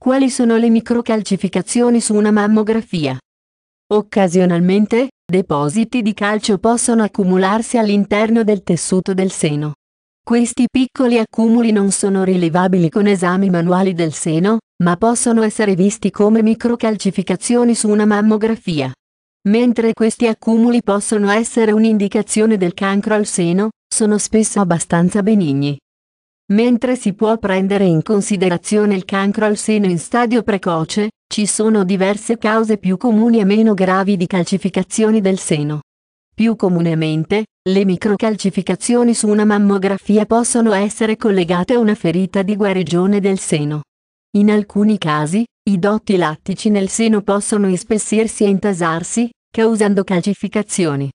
Quali sono le microcalcificazioni su una mammografia? Occasionalmente, depositi di calcio possono accumularsi all'interno del tessuto del seno. Questi piccoli accumuli non sono rilevabili con esami manuali del seno, ma possono essere visti come microcalcificazioni su una mammografia. Mentre questi accumuli possono essere un'indicazione del cancro al seno, sono spesso abbastanza benigni. Mentre si può prendere in considerazione il cancro al seno in stadio precoce, ci sono diverse cause più comuni e meno gravi di calcificazioni del seno. Più comunemente, le microcalcificazioni su una mammografia possono essere collegate a una ferita di guarigione del seno. In alcuni casi, i dotti lattici nel seno possono ispessirsi e intasarsi, causando calcificazioni.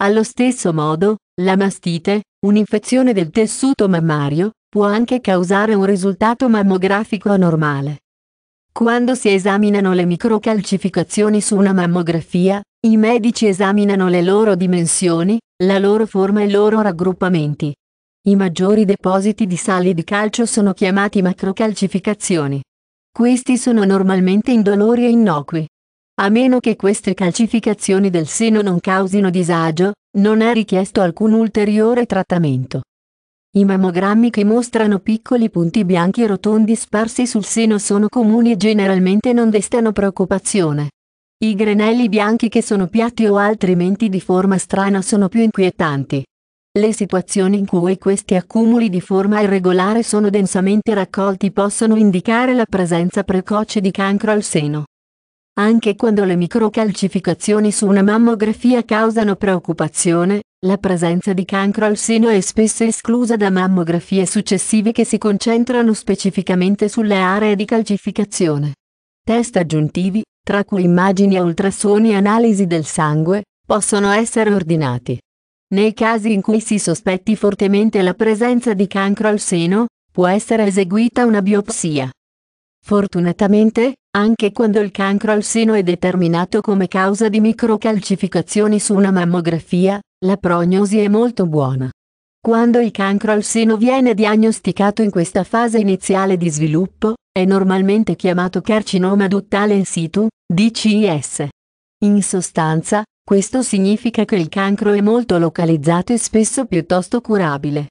Allo stesso modo, la mastite, un'infezione del tessuto mammario, può anche causare un risultato mammografico anormale. Quando si esaminano le microcalcificazioni su una mammografia, i medici esaminano le loro dimensioni, la loro forma e i loro raggruppamenti. I maggiori depositi di sali di calcio sono chiamati macrocalcificazioni. Questi sono normalmente indolori e innocui. A meno che queste calcificazioni del seno non causino disagio, non è richiesto alcun ulteriore trattamento. I mammogrammi che mostrano piccoli punti bianchi rotondi sparsi sul seno sono comuni e generalmente non destano preoccupazione. I granelli bianchi che sono piatti o altrimenti di forma strana sono più inquietanti. Le situazioni in cui questi accumuli di forma irregolare sono densamente raccolti possono indicare la presenza precoce di cancro al seno. Anche quando le microcalcificazioni su una mammografia causano preoccupazione, la presenza di cancro al seno è spesso esclusa da mammografie successive che si concentrano specificamente sulle aree di calcificazione. Test aggiuntivi, tra cui immagini a ultrasoni e analisi del sangue, possono essere ordinati. Nei casi in cui si sospetti fortemente la presenza di cancro al seno, può essere eseguita una biopsia. Fortunatamente, anche quando il cancro al seno è determinato come causa di microcalcificazioni su una mammografia, la prognosi è molto buona. Quando il cancro al seno viene diagnosticato in questa fase iniziale di sviluppo, è normalmente chiamato carcinoma duttale in situ, DCIS. In sostanza, questo significa che il cancro è molto localizzato e spesso piuttosto curabile.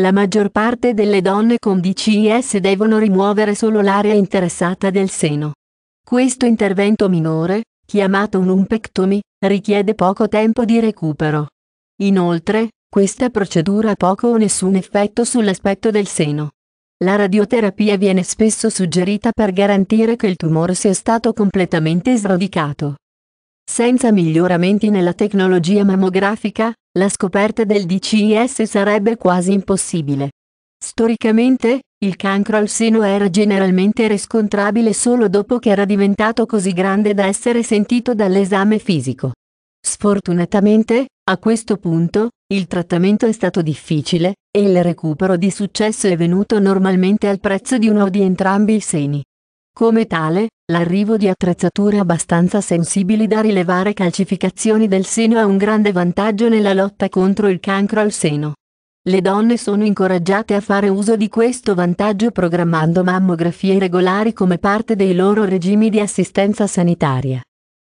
La maggior parte delle donne con DCIS devono rimuovere solo l'area interessata del seno. Questo intervento minore, chiamato un'umpectomy, richiede poco tempo di recupero. Inoltre, questa procedura ha poco o nessun effetto sull'aspetto del seno. La radioterapia viene spesso suggerita per garantire che il tumore sia stato completamente sradicato. Senza miglioramenti nella tecnologia mammografica, la scoperta del DCIS sarebbe quasi impossibile. Storicamente, il cancro al seno era generalmente riscontrabile solo dopo che era diventato così grande da essere sentito dall'esame fisico. Sfortunatamente, a questo punto, il trattamento è stato difficile, e il recupero di successo è venuto normalmente al prezzo di uno di entrambi i seni. Come tale, l'arrivo di attrezzature abbastanza sensibili da rilevare calcificazioni del seno ha un grande vantaggio nella lotta contro il cancro al seno. Le donne sono incoraggiate a fare uso di questo vantaggio programmando mammografie regolari come parte dei loro regimi di assistenza sanitaria.